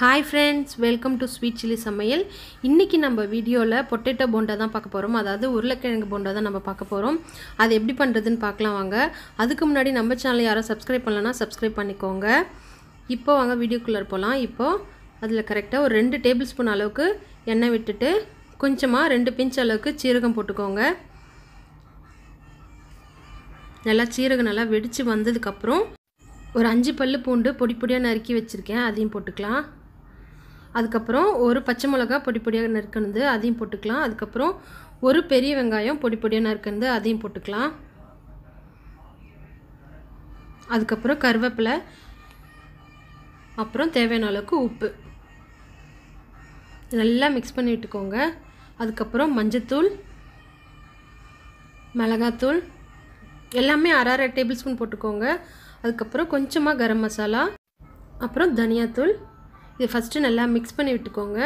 hi friends welcome to sweet chilli சமையல் இன்றைக்கி நம்ம வீடியோவில் பொட்டேட்டோ போண்டா தான் பார்க்க போகிறோம் அதாவது உருளைக்கிழங்கு போண்டா தான் நம்ம பார்க்க போகிறோம் அது எப்படி பண்ணுறதுன்னு பார்க்கலாம் வாங்க அதுக்கு முன்னாடி நம்ம சேனல் யாரும் சப்ஸ்கிரைப் பண்ணலன்னா சப்ஸ்கிரைப் பண்ணிக்கோங்க இப்போ வாங்க வீடியோக்குள்ளே போகலாம் இப்போது அதில் கரெக்டாக ஒரு ரெண்டு டேபிள் ஸ்பூன் அளவுக்கு எண்ணெய் விட்டுட்டு கொஞ்சமாக ரெண்டு பிஞ்ச் அளவுக்கு சீரகம் போட்டுக்கோங்க நல்லா சீரகம் நல்லா வெடித்து வந்ததுக்கப்புறம் ஒரு அஞ்சு பல் பூண்டு பொடி பொடியாக நறுக்கி வச்சுருக்கேன் அதையும் போட்டுக்கலாம் அதுக்கப்புறம் ஒரு பச்சை மிளகா பொடி பொடியாக நறுக்கிறது அதையும் போட்டுக்கலாம் அதுக்கப்புறம் ஒரு பெரிய வெங்காயம் பொடி பொடியாக நறுக்கிறது அதையும் போட்டுக்கலாம் அதுக்கப்புறம் கருவேப்பிலை அப்புறம் தேவையான அளவுக்கு உப்பு நல்லா மிக்ஸ் பண்ணி விட்டுக்கோங்க அதுக்கப்புறம் மஞ்சத்தூள் மிளகாத்தூள் எல்லாமே அரை அரை டேபிள் ஸ்பூன் போட்டுக்கோங்க அதுக்கப்புறம் கொஞ்சமாக கரம் மசாலா அப்புறம் தனியாத்தூள் இது ஃபஸ்ட்டு நல்லா மிக்ஸ் பண்ணி விட்டுக்கோங்க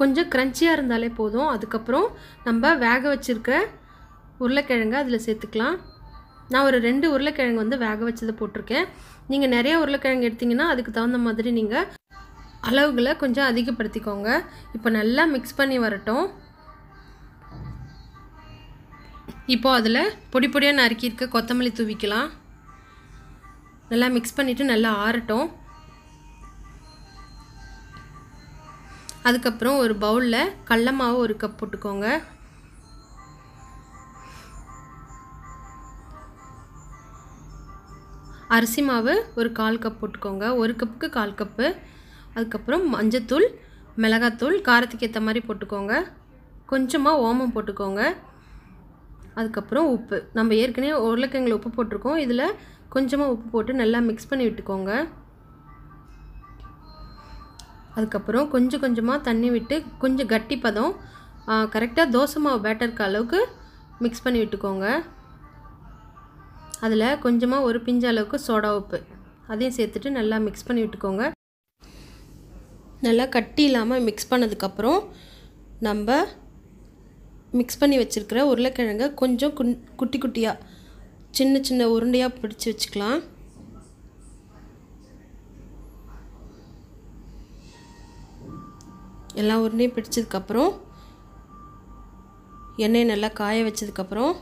கொஞ்சம் க்ரன்ச்சியாக இருந்தாலே போதும் அதுக்கப்புறம் நம்ம வேக வச்சுருக்க உருளைக்கிழங்கு அதில் சேர்த்துக்கலாம் நான் ஒரு ரெண்டு உருளைக்கிழங்கு வந்து வேக வச்சதை போட்டிருக்கேன் நீங்கள் நிறைய உருளைக்கிழங்கு எடுத்திங்கன்னா அதுக்கு தகுந்த மாதிரி நீங்கள் அளவுகளை கொஞ்சம் அதிகப்படுத்திக்கோங்க இப்போ நல்லா மிக்ஸ் பண்ணி வரட்டும் இப்போது அதில் பொடி பொடியாக நறுக்கியிருக்க கொத்தமல்லி தூவிக்கலாம் நல்லா மிக்ஸ் பண்ணிவிட்டு நல்லா ஆறட்டும் அதுக்கப்புறம் ஒரு பவுலில் கடல மாவு ஒரு கப் போட்டுக்கோங்க அரிசி மாவு ஒரு கால் கப் போட்டுக்கோங்க ஒரு கப்புக்கு கால் கப்பு அதுக்கப்புறம் மஞ்சத்தூள் மிளகாத்தூள் காரத்துக்கு ஏற்ற மாதிரி போட்டுக்கோங்க கொஞ்சமாக ஓமம் போட்டுக்கோங்க அதுக்கப்புறம் உப்பு நம்ம ஏற்கனவே உருளைக்கிழங்கில் உப்பு போட்டிருக்கோம் இதில் கொஞ்சமாக உப்பு போட்டு நல்லா மிக்ஸ் பண்ணி விட்டுக்கோங்க அதுக்கப்புறம் கொஞ்சம் கொஞ்சமாக தண்ணி விட்டு கொஞ்சம் கட்டி பதம் கரெக்டாக தோசை மாவு பேட்டருக்கு அளவுக்கு மிக்ஸ் பண்ணி விட்டுக்கோங்க அதில் கொஞ்சமாக ஒரு பிஞ்ச அளவுக்கு சோடா உப்பு அதையும் சேர்த்துட்டு நல்லா மிக்ஸ் பண்ணி விட்டுக்கோங்க நல்லா கட்டி இல்லாமல் மிக்ஸ் பண்ணதுக்கப்புறம் நம்ம மிக்ஸ் பண்ணி வச்சுருக்கிற உருளைக்கிழங்கை கொஞ்சம் குட்டி குட்டியாக சின்ன சின்ன உருண்டையாக பிடிச்சி வச்சுக்கலாம் எல்லா உருண்டையும் பிடிச்சதுக்கப்புறம் எண்ணெயை நல்லா காய வச்சதுக்கப்புறம்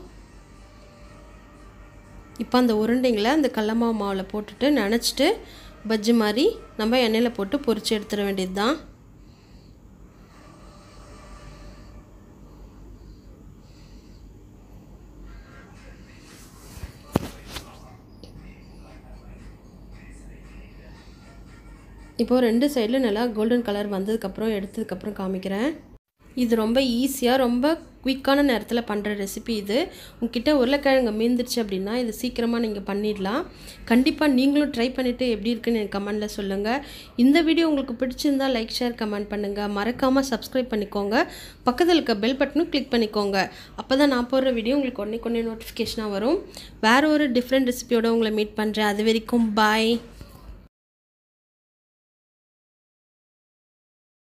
இப்போ அந்த உருண்டைங்களை அந்த கடலமாவு மாவில் போட்டுட்டு நினச்சிட்டு பஜ்ஜி மாதிரி நம்ம எண்ணெயில் போட்டு பொரித்து எடுத்துட வேண்டியது தான் இப்போது ரெண்டு சைடில் நல்லா கோல்டன் கலர் வந்ததுக்கப்புறம் எடுத்ததுக்கப்புறம் காமிக்கிறேன் இது ரொம்ப ஈஸியாக ரொம்ப குயிக்கான நேரத்தில் பண்ணுற ரெசிபி இது உங்ககிட்ட உருளைக்கிழங்கு மீந்துருச்சு அப்படின்னா இது சீக்கிரமாக நீங்கள் பண்ணிடலாம் கண்டிப்பாக நீங்களும் ட்ரை பண்ணிவிட்டு எப்படி இருக்குன்னு எனக்கு கமெண்டில் சொல்லுங்கள் இந்த வீடியோ உங்களுக்கு பிடிச்சிருந்தால் லைக் ஷேர் கமெண்ட் பண்ணுங்கள் மறக்காமல் சப்ஸ்கிரைப் பண்ணிக்கோங்க பக்கத்தில் இருக்க பெல் பட்டனும் கிளிக் பண்ணிக்கோங்க அப்போ தான் நான் போடுற வீடியோ உங்களுக்கு ஒன்றே கொண்டே நோட்டிஃபிகேஷனாக வரும் வேறு ஒரு டிஃப்ரெண்ட் ரெசிபியோட உங்களை மீட் பண்ணுறேன் அது வரைக்கும் பாய்